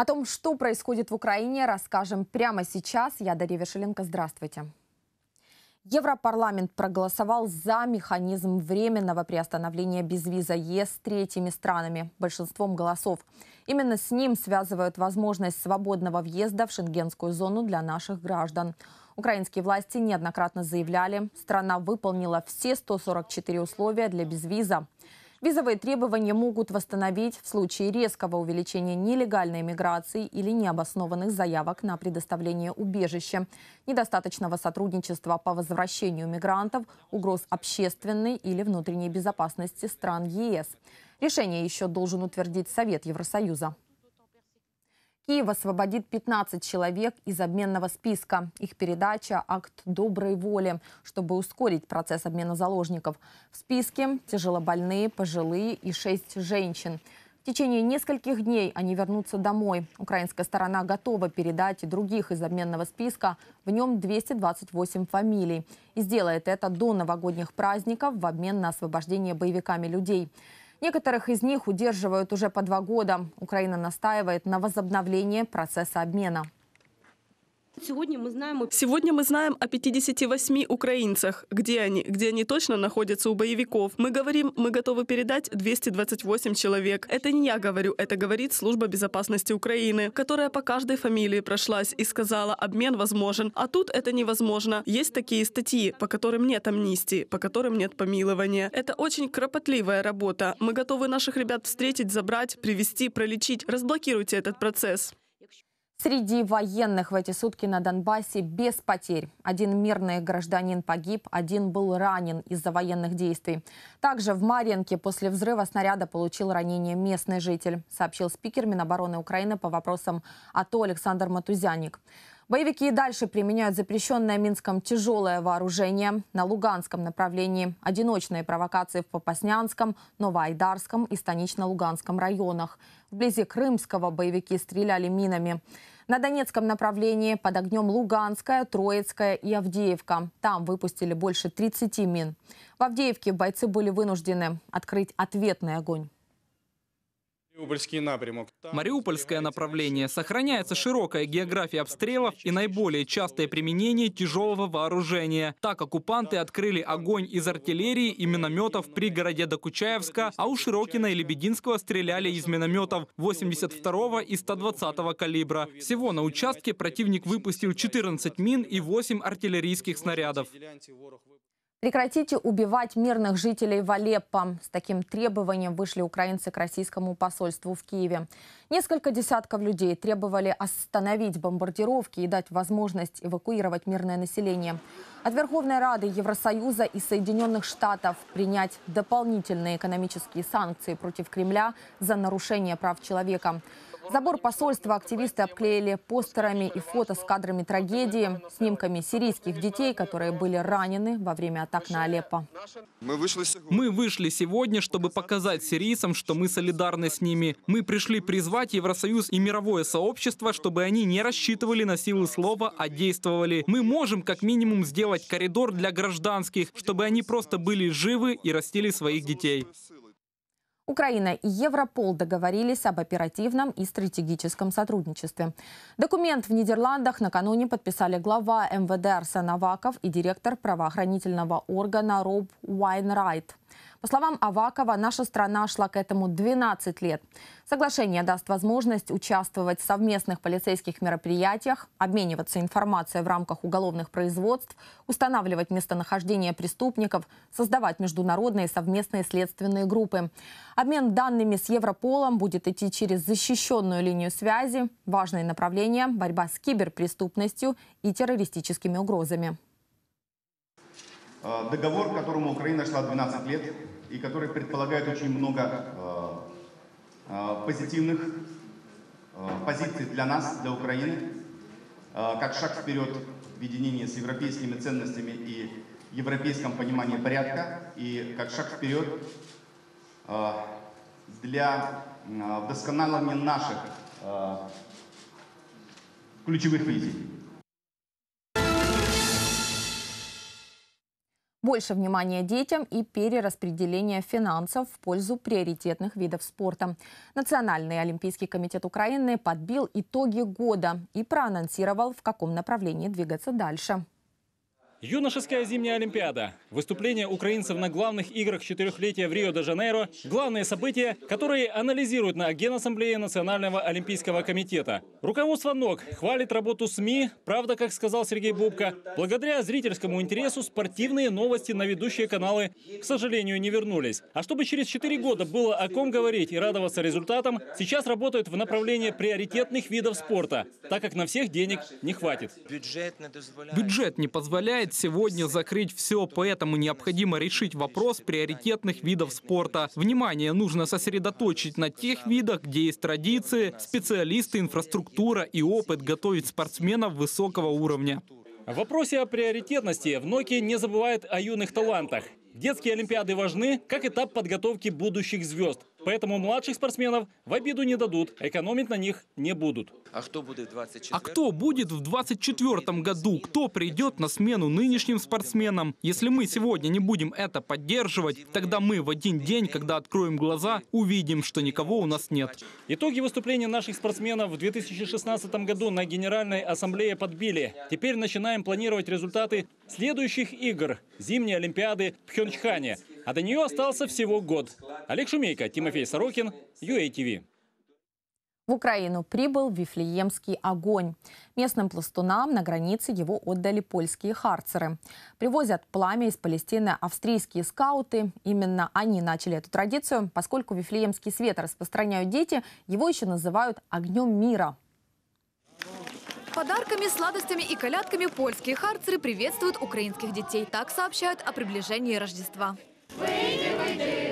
О том, что происходит в Украине, расскажем прямо сейчас. Я Дарья Вишеленко. Здравствуйте. Европарламент проголосовал за механизм временного приостановления безвиза ЕС с третьими странами большинством голосов. Именно с ним связывают возможность свободного въезда в шенгенскую зону для наших граждан. Украинские власти неоднократно заявляли, страна выполнила все 144 условия для безвиза. Визовые требования могут восстановить в случае резкого увеличения нелегальной миграции или необоснованных заявок на предоставление убежища, недостаточного сотрудничества по возвращению мигрантов, угроз общественной или внутренней безопасности стран ЕС. Решение еще должен утвердить Совет Евросоюза. Киев освободит 15 человек из обменного списка. Их передача – акт доброй воли, чтобы ускорить процесс обмена заложников. В списке тяжелобольные, пожилые и шесть женщин. В течение нескольких дней они вернутся домой. Украинская сторона готова передать и других из обменного списка. В нем 228 фамилий. И сделает это до новогодних праздников в обмен на освобождение боевиками людей. Некоторых из них удерживают уже по два года. Украина настаивает на возобновлении процесса обмена. Сегодня мы знаем... Сегодня мы знаем о 58 украинцах. Где они? Где они точно находятся у боевиков? Мы говорим, мы готовы передать 228 человек. Это не я говорю, это говорит Служба безопасности Украины, которая по каждой фамилии прошлась и сказала, обмен возможен. А тут это невозможно. Есть такие статьи, по которым нет амнистии, по которым нет помилования. Это очень кропотливая работа. Мы готовы наших ребят встретить, забрать, привести, пролечить. Разблокируйте этот процесс. Среди военных в эти сутки на Донбассе без потерь. Один мирный гражданин погиб, один был ранен из-за военных действий. Также в Марьинке после взрыва снаряда получил ранение местный житель, сообщил спикер Минобороны Украины по вопросам АТО Александр Матузяник. Боевики и дальше применяют запрещенное Минском тяжелое вооружение. На Луганском направлении одиночные провокации в Попаснянском, Новоайдарском и Станично-Луганском районах. Вблизи Крымского боевики стреляли минами. На Донецком направлении под огнем Луганская, Троицкая и Авдеевка. Там выпустили больше 30 мин. В Авдеевке бойцы были вынуждены открыть ответный огонь. Мариупольское направление. Сохраняется широкая география обстрелов и наиболее частое применение тяжелого вооружения. Так оккупанты открыли огонь из артиллерии и минометов при городе Докучаевска, а у Широкина и Лебединского стреляли из минометов 82 и 120 калибра. Всего на участке противник выпустил 14 мин и 8 артиллерийских снарядов. Прекратите убивать мирных жителей в Алеппо. С таким требованием вышли украинцы к российскому посольству в Киеве. Несколько десятков людей требовали остановить бомбардировки и дать возможность эвакуировать мирное население. От Верховной Рады Евросоюза и Соединенных Штатов принять дополнительные экономические санкции против Кремля за нарушение прав человека. Забор посольства активисты обклеили постерами и фото с кадрами трагедии, снимками сирийских детей, которые были ранены во время атак на Алеппо. Мы вышли сегодня, чтобы показать сирийцам, что мы солидарны с ними. Мы пришли призвать Евросоюз и мировое сообщество, чтобы они не рассчитывали на силы слова, а действовали. Мы можем как минимум сделать коридор для гражданских, чтобы они просто были живы и растили своих детей. Украина и Европол договорились об оперативном и стратегическом сотрудничестве. Документ в Нидерландах накануне подписали глава МВД Арсен Аваков и директор правоохранительного органа Роб Уайнрайт. По словам Авакова, наша страна шла к этому 12 лет. Соглашение даст возможность участвовать в совместных полицейских мероприятиях, обмениваться информацией в рамках уголовных производств, устанавливать местонахождение преступников, создавать международные совместные следственные группы. Обмен данными с Европолом будет идти через защищенную линию связи, Важное направление – борьба с киберпреступностью и террористическими угрозами. Э, договор, к которому Украина шла 12 лет и который предполагает очень много э, э, позитивных позиций для нас, для Украины, как шаг вперед в единении с европейскими ценностями и европейском понимании порядка, и как шаг вперед для вдосконаления наших ключевых визий. больше внимания детям и перераспределение финансов в пользу приоритетных видов спорта. Национальный Олимпийский комитет Украины подбил итоги года и проанонсировал, в каком направлении двигаться дальше. Юношеская зимняя Олимпиада, выступление украинцев на главных играх четырехлетия в Рио-де-Жанейро, главные события, которые анализируют на Генассамблее Национального Олимпийского комитета. Руководство НОК хвалит работу СМИ, правда, как сказал Сергей Бубка, благодаря зрительскому интересу спортивные новости на ведущие каналы, к сожалению, не вернулись. А чтобы через четыре года было о ком говорить и радоваться результатам, сейчас работают в направлении приоритетных видов спорта, так как на всех денег не хватит. Бюджет не позволяет сказать сегодня закрыть все, поэтому необходимо решить вопрос приоритетных видов спорта. Внимание нужно сосредоточить на тех видах, где есть традиции, специалисты, инфраструктура и опыт готовить спортсменов высокого уровня. В вопросе о приоритетности в Ноки не забывает о юных талантах. Детские олимпиады важны как этап подготовки будущих звезд. Поэтому младших спортсменов в обиду не дадут, экономить на них не будут. А кто будет в 24 А году? Кто придет на смену нынешним спортсменам? Если мы сегодня не будем это поддерживать, тогда мы в один день, когда откроем глаза, увидим, что никого у нас нет. Итоги выступления наших спортсменов в 2016 году на Генеральной Ассамблее подбили. Теперь начинаем планировать результаты следующих игр – Зимней Олимпиады в Пхенчхане – а до нее остался всего год. Олег Шумейко, Тимофей Сорокин, UATV. А В Украину прибыл Вифлеемский огонь. Местным пластунам на границе его отдали польские харцеры. Привозят пламя из Палестины австрийские скауты. Именно они начали эту традицию, поскольку Вифлеемский свет распространяют дети, его еще называют огнем мира. Подарками, сладостями и колядками польские харцеры приветствуют украинских детей. Так сообщают о приближении Рождества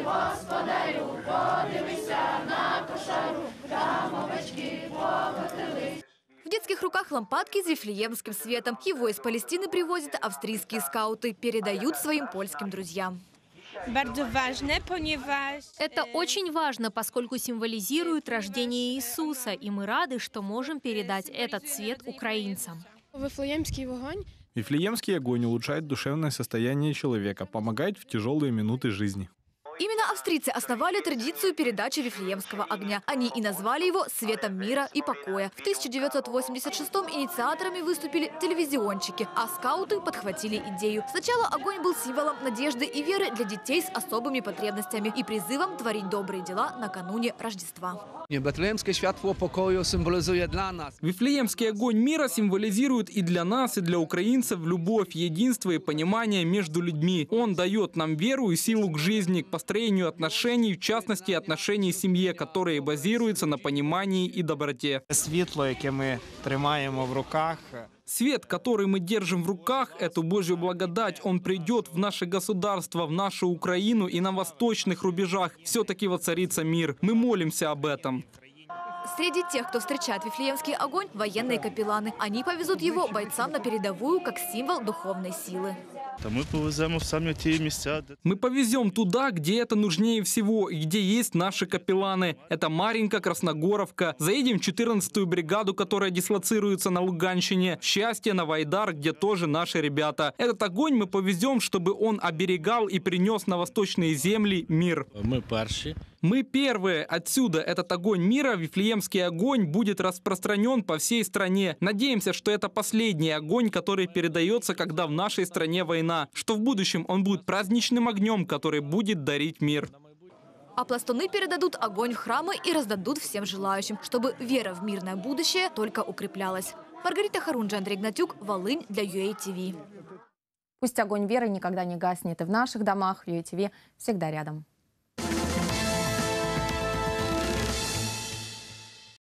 господарю, подивися на кошару, там овечки покотились. В детских руках лампадки с вифлеемским светом. Его из Палестины привозят австрийские скауты, передают своим польским друзьям. Это e, очень важно, поскольку символизирует рождение Иисуса, и мы рады, что можем передать этот свет украинцам. Вифлеемский огонь улучшает душевное состояние человека, помогает в тяжелые минуты жизни австрийцы основали традицию передачи Вифлеемского огня. Они и назвали его «Светом мира и покоя». В 1986-м инициаторами выступили телевизиончики, а скауты подхватили идею. Сначала огонь был символом надежды и веры для детей с особыми потребностями и призывом творить добрые дела накануне Рождества. Вифлеемский огонь мира символизирует и для нас, и для украинцев любовь, единство и понимание между людьми. Он дает нам веру и силу к жизни, к построению выяснению отношений, в частности, отношений семье, которые базируются на понимании и доброте. Светло, яке мы тримаем в руках, Свет, который мы держим в руках, эту Божью благодать, он придет в наше государство, в нашу Украину и на восточных рубежах. Все-таки воцарится мир. Мы молимся об этом. Среди тех, кто встречает Вифлеемский огонь, военные капелланы. Они повезут его бойцам на передовую как символ духовной силы. Та ми в самі ті місця. Мы повезем туда, где это нужнее всего и где есть наши капелланы. Это Маринка, Красногоровка. Заедем в 14-ю бригаду, которая дислоцируется на Луганщине. Счастье на Вайдар, где тоже наши ребята. Этот огонь мы повезем, чтобы он оберегал и принес на восточные земли мир. Мы перші. Мы первые. Отсюда этот огонь мира, Вифлеемский огонь, будет распространен по всей стране. Надеемся, что это последний огонь, который передается, когда в нашей стране война. Что в будущем он будет праздничным огнем, который будет дарить мир. А пластуны передадут огонь в храмы и раздадут всем желающим, чтобы вера в мирное будущее только укреплялась. Маргарита Харунжа, Андрей Гнатюк, Волынь для UATV. Пусть огонь веры никогда не гаснет и в наших домах. UATV всегда рядом.